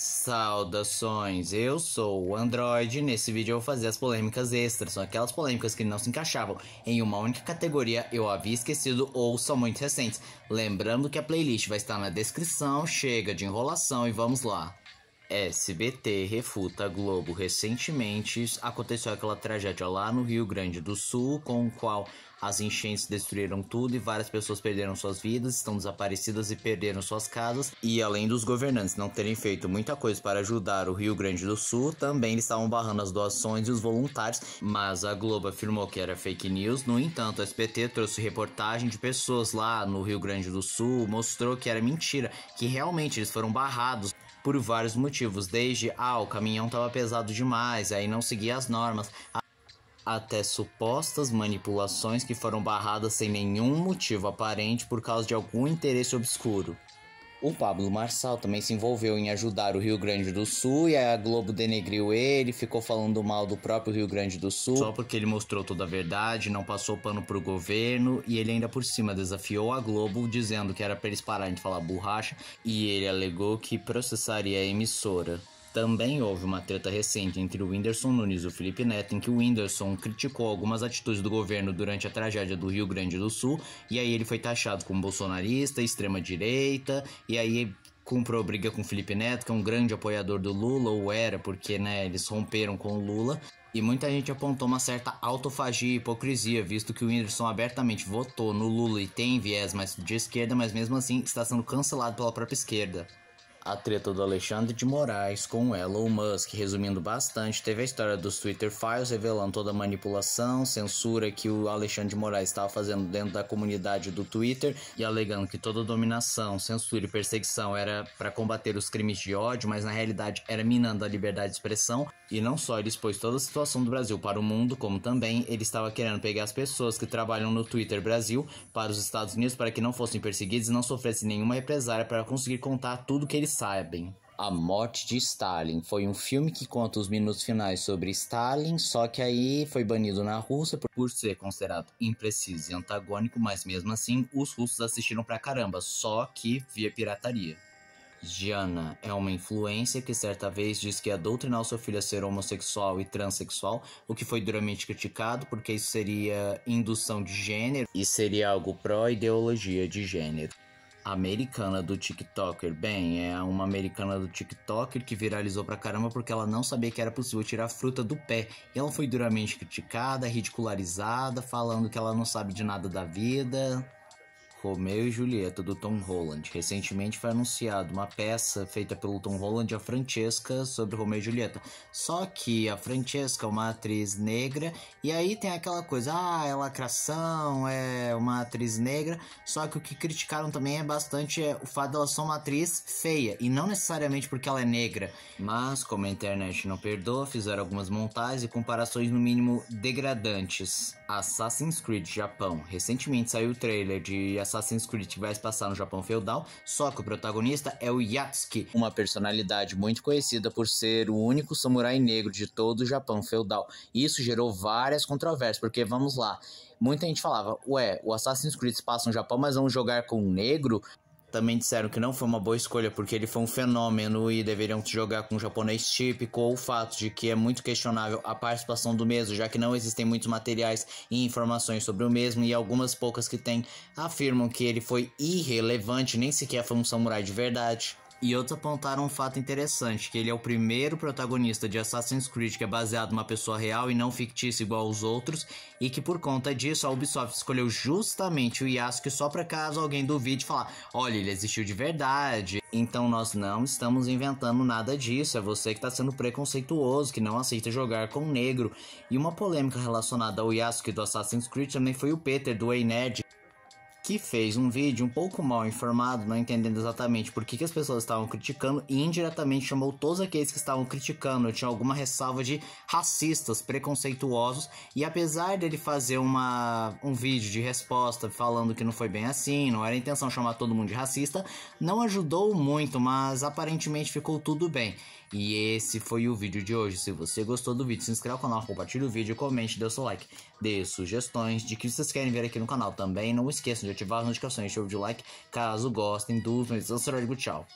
Saudações, eu sou o Android. Nesse vídeo eu vou fazer as polêmicas extras, são aquelas polêmicas que não se encaixavam em uma única categoria, eu havia esquecido ou são muito recentes. Lembrando que a playlist vai estar na descrição, chega de enrolação e vamos lá. SBT refuta Globo. Recentemente aconteceu aquela tragédia lá no Rio Grande do Sul, com o qual as enchentes destruíram tudo e várias pessoas perderam suas vidas, estão desaparecidas e perderam suas casas. E além dos governantes não terem feito muita coisa para ajudar o Rio Grande do Sul, também eles estavam barrando as doações e os voluntários. Mas a Globo afirmou que era fake news. No entanto, a SBT trouxe reportagem de pessoas lá no Rio Grande do Sul, mostrou que era mentira, que realmente eles foram barrados por vários motivos, desde ah, o caminhão estava pesado demais, aí não seguia as normas, até supostas manipulações que foram barradas sem nenhum motivo aparente por causa de algum interesse obscuro. O Pablo Marçal também se envolveu em ajudar o Rio Grande do Sul e a Globo denegriu ele, ficou falando mal do próprio Rio Grande do Sul. Só porque ele mostrou toda a verdade, não passou pano pro governo e ele ainda por cima desafiou a Globo dizendo que era pra eles pararem de falar borracha e ele alegou que processaria a emissora. Também houve uma treta recente entre o Whindersson Nunes e o Felipe Neto, em que o Whindersson criticou algumas atitudes do governo durante a tragédia do Rio Grande do Sul, e aí ele foi taxado como bolsonarista, extrema-direita, e aí comprou briga com o Felipe Neto, que é um grande apoiador do Lula, ou era, porque né, eles romperam com o Lula. E muita gente apontou uma certa autofagia e hipocrisia, visto que o Whindersson abertamente votou no Lula e tem viés mais de esquerda, mas mesmo assim está sendo cancelado pela própria esquerda. A treta do Alexandre de Moraes com o Elon Musk, resumindo bastante, teve a história dos Twitter Files revelando toda a manipulação, censura que o Alexandre de Moraes estava fazendo dentro da comunidade do Twitter e alegando que toda dominação, censura e perseguição era para combater os crimes de ódio, mas na realidade era minando a liberdade de expressão. E não só ele expôs toda a situação do Brasil para o mundo, como também ele estava querendo pegar as pessoas que trabalham no Twitter Brasil para os Estados Unidos para que não fossem perseguidos e não sofressem nenhuma represária para conseguir contar tudo que eles sabem, A Morte de Stalin foi um filme que conta os minutos finais sobre Stalin, só que aí foi banido na Rússia por ser considerado impreciso e antagônico, mas mesmo assim os russos assistiram pra caramba, só que via pirataria. Jana é uma influência que certa vez diz que ia é doutrinar seu filho a ser homossexual e transexual, o que foi duramente criticado porque isso seria indução de gênero e seria algo pró-ideologia de gênero americana do TikToker. Bem, é uma americana do TikToker que viralizou pra caramba porque ela não sabia que era possível tirar a fruta do pé. E ela foi duramente criticada, ridicularizada, falando que ela não sabe de nada da vida. Romeu e Julieta, do Tom Holland. Recentemente foi anunciado uma peça feita pelo Tom Holland, e a Francesca, sobre Romeu e Julieta. Só que a Francesca é uma atriz negra, e aí tem aquela coisa, ah, é lacração, é uma atriz negra. Só que o que criticaram também é bastante é o fato dela ser uma atriz feia, e não necessariamente porque ela é negra. Mas, como a internet não perdoa, fizeram algumas montagens e comparações no mínimo degradantes. Assassin's Creed Japão. Recentemente saiu o trailer de Assassin's Creed que vai se passar no Japão feudal, só que o protagonista é o Yatsuki, uma personalidade muito conhecida por ser o único samurai negro de todo o Japão feudal. Isso gerou várias controvérsias, porque vamos lá, muita gente falava, ué, o Assassin's Creed se passa no Japão, mas vamos jogar com um negro? também disseram que não foi uma boa escolha porque ele foi um fenômeno e deveriam jogar com um japonês típico, ou o fato de que é muito questionável a participação do mesmo, já que não existem muitos materiais e informações sobre o mesmo, e algumas poucas que tem afirmam que ele foi irrelevante, nem sequer foi um samurai de verdade e outros apontaram um fato interessante, que ele é o primeiro protagonista de Assassin's Creed que é baseado numa pessoa real e não fictícia igual aos outros, e que por conta disso a Ubisoft escolheu justamente o Yasuke só para caso alguém duvide e falar, olha, ele existiu de verdade. Então nós não estamos inventando nada disso, é você que está sendo preconceituoso, que não aceita jogar com negro. E uma polêmica relacionada ao Yasuke do Assassin's Creed também foi o Peter do Ei Nerd, que fez um vídeo um pouco mal informado, não entendendo exatamente por que, que as pessoas estavam criticando e indiretamente chamou todos aqueles que estavam criticando, tinha alguma ressalva de racistas, preconceituosos, e apesar dele fazer uma, um vídeo de resposta falando que não foi bem assim, não era a intenção chamar todo mundo de racista, não ajudou muito, mas aparentemente ficou tudo bem. E esse foi o vídeo de hoje. Se você gostou do vídeo, se inscreva no canal, compartilhe o vídeo, comente, dê o seu like, dê sugestões de que vocês querem ver aqui no canal também. Não esqueçam de ativar as notificações, show de like, caso gostem, dúvidas, ansioso, tchau.